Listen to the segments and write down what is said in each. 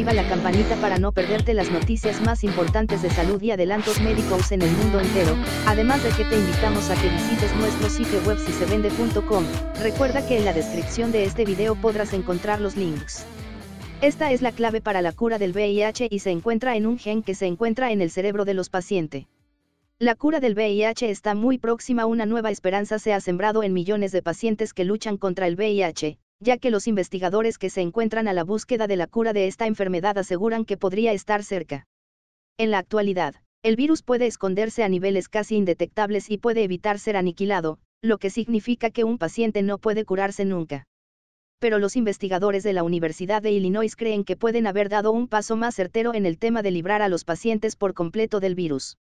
activa la campanita para no perderte las noticias más importantes de salud y adelantos médicos en el mundo entero, además de que te invitamos a que visites nuestro sitio web si se vende.com. recuerda que en la descripción de este video podrás encontrar los links. Esta es la clave para la cura del VIH y se encuentra en un gen que se encuentra en el cerebro de los pacientes. La cura del VIH está muy próxima, una nueva esperanza se ha sembrado en millones de pacientes que luchan contra el VIH, ya que los investigadores que se encuentran a la búsqueda de la cura de esta enfermedad aseguran que podría estar cerca. En la actualidad, el virus puede esconderse a niveles casi indetectables y puede evitar ser aniquilado, lo que significa que un paciente no puede curarse nunca. Pero los investigadores de la Universidad de Illinois creen que pueden haber dado un paso más certero en el tema de librar a los pacientes por completo del virus.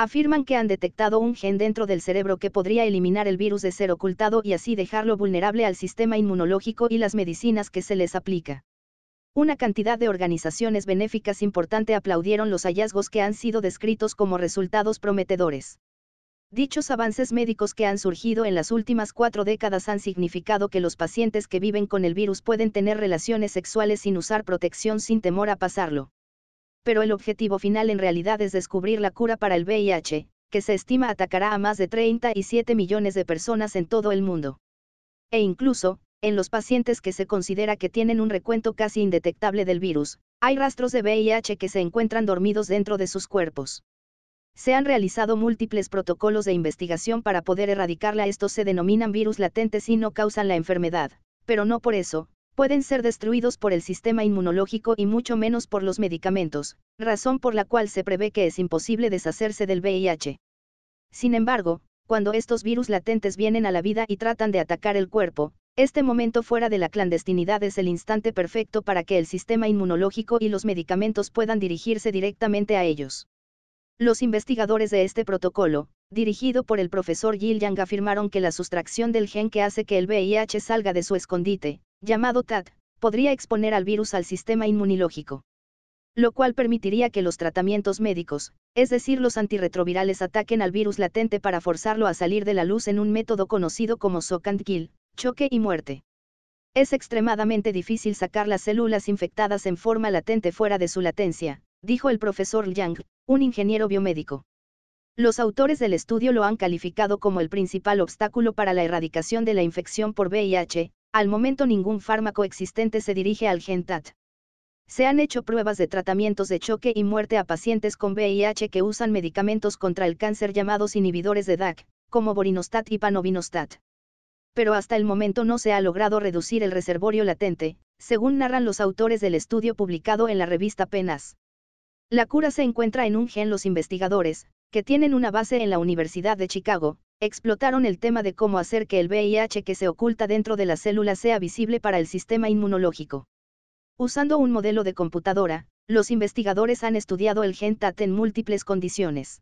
Afirman que han detectado un gen dentro del cerebro que podría eliminar el virus de ser ocultado y así dejarlo vulnerable al sistema inmunológico y las medicinas que se les aplica. Una cantidad de organizaciones benéficas importante aplaudieron los hallazgos que han sido descritos como resultados prometedores. Dichos avances médicos que han surgido en las últimas cuatro décadas han significado que los pacientes que viven con el virus pueden tener relaciones sexuales sin usar protección sin temor a pasarlo pero el objetivo final en realidad es descubrir la cura para el VIH, que se estima atacará a más de 37 millones de personas en todo el mundo. E incluso, en los pacientes que se considera que tienen un recuento casi indetectable del virus, hay rastros de VIH que se encuentran dormidos dentro de sus cuerpos. Se han realizado múltiples protocolos de investigación para poder erradicarla. Estos se denominan virus latentes y no causan la enfermedad, pero no por eso, pueden ser destruidos por el sistema inmunológico y mucho menos por los medicamentos, razón por la cual se prevé que es imposible deshacerse del VIH. Sin embargo, cuando estos virus latentes vienen a la vida y tratan de atacar el cuerpo, este momento fuera de la clandestinidad es el instante perfecto para que el sistema inmunológico y los medicamentos puedan dirigirse directamente a ellos. Los investigadores de este protocolo, dirigido por el profesor Yang afirmaron que la sustracción del gen que hace que el VIH salga de su escondite, llamado Tat, podría exponer al virus al sistema inmunológico. Lo cual permitiría que los tratamientos médicos, es decir, los antirretrovirales ataquen al virus latente para forzarlo a salir de la luz en un método conocido como shock and kill, choque y muerte. Es extremadamente difícil sacar las células infectadas en forma latente fuera de su latencia, dijo el profesor Yang, un ingeniero biomédico. Los autores del estudio lo han calificado como el principal obstáculo para la erradicación de la infección por VIH, al momento ningún fármaco existente se dirige al gen TAT. Se han hecho pruebas de tratamientos de choque y muerte a pacientes con VIH que usan medicamentos contra el cáncer llamados inhibidores de DAC, como borinostat y panovinostat. Pero hasta el momento no se ha logrado reducir el reservorio latente, según narran los autores del estudio publicado en la revista Penas. La cura se encuentra en un gen los investigadores, que tienen una base en la Universidad de Chicago, explotaron el tema de cómo hacer que el VIH que se oculta dentro de la célula sea visible para el sistema inmunológico. Usando un modelo de computadora, los investigadores han estudiado el GenTat en múltiples condiciones.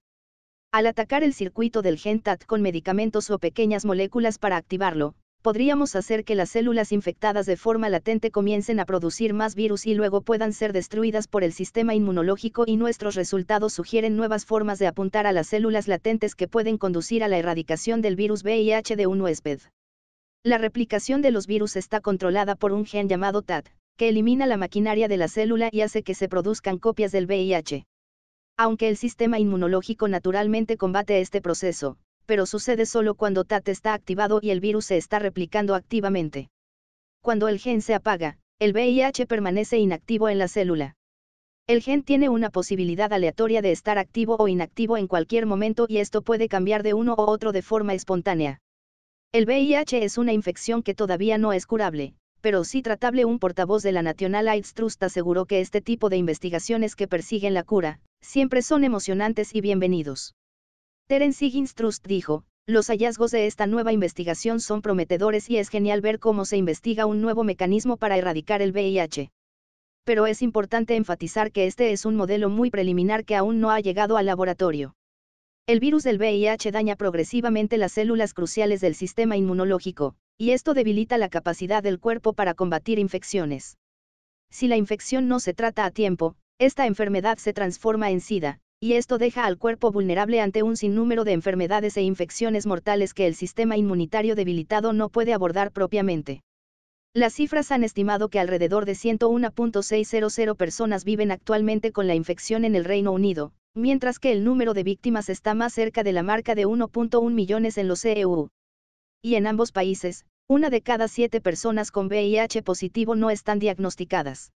Al atacar el circuito del GenTat con medicamentos o pequeñas moléculas para activarlo, podríamos hacer que las células infectadas de forma latente comiencen a producir más virus y luego puedan ser destruidas por el sistema inmunológico y nuestros resultados sugieren nuevas formas de apuntar a las células latentes que pueden conducir a la erradicación del virus VIH de un huésped. La replicación de los virus está controlada por un gen llamado TAT, que elimina la maquinaria de la célula y hace que se produzcan copias del VIH. Aunque el sistema inmunológico naturalmente combate este proceso, pero sucede solo cuando TAT está activado y el virus se está replicando activamente. Cuando el gen se apaga, el VIH permanece inactivo en la célula. El gen tiene una posibilidad aleatoria de estar activo o inactivo en cualquier momento y esto puede cambiar de uno u otro de forma espontánea. El VIH es una infección que todavía no es curable, pero sí tratable. Un portavoz de la National AIDS Trust aseguró que este tipo de investigaciones que persiguen la cura, siempre son emocionantes y bienvenidos. Terence Higgins Trust dijo, los hallazgos de esta nueva investigación son prometedores y es genial ver cómo se investiga un nuevo mecanismo para erradicar el VIH. Pero es importante enfatizar que este es un modelo muy preliminar que aún no ha llegado al laboratorio. El virus del VIH daña progresivamente las células cruciales del sistema inmunológico, y esto debilita la capacidad del cuerpo para combatir infecciones. Si la infección no se trata a tiempo, esta enfermedad se transforma en SIDA, y esto deja al cuerpo vulnerable ante un sinnúmero de enfermedades e infecciones mortales que el sistema inmunitario debilitado no puede abordar propiamente. Las cifras han estimado que alrededor de 101.600 personas viven actualmente con la infección en el Reino Unido, mientras que el número de víctimas está más cerca de la marca de 1.1 millones en los EU. Y en ambos países, una de cada siete personas con VIH positivo no están diagnosticadas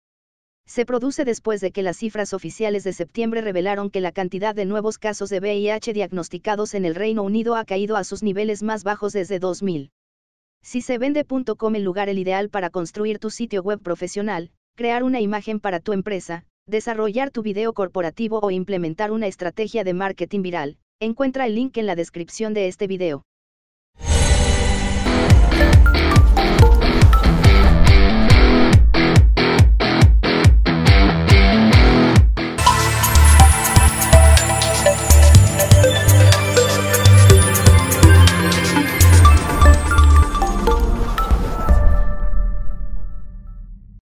se produce después de que las cifras oficiales de septiembre revelaron que la cantidad de nuevos casos de VIH diagnosticados en el Reino Unido ha caído a sus niveles más bajos desde 2000. Si se vende.com el lugar el ideal para construir tu sitio web profesional, crear una imagen para tu empresa, desarrollar tu video corporativo o implementar una estrategia de marketing viral, encuentra el link en la descripción de este video.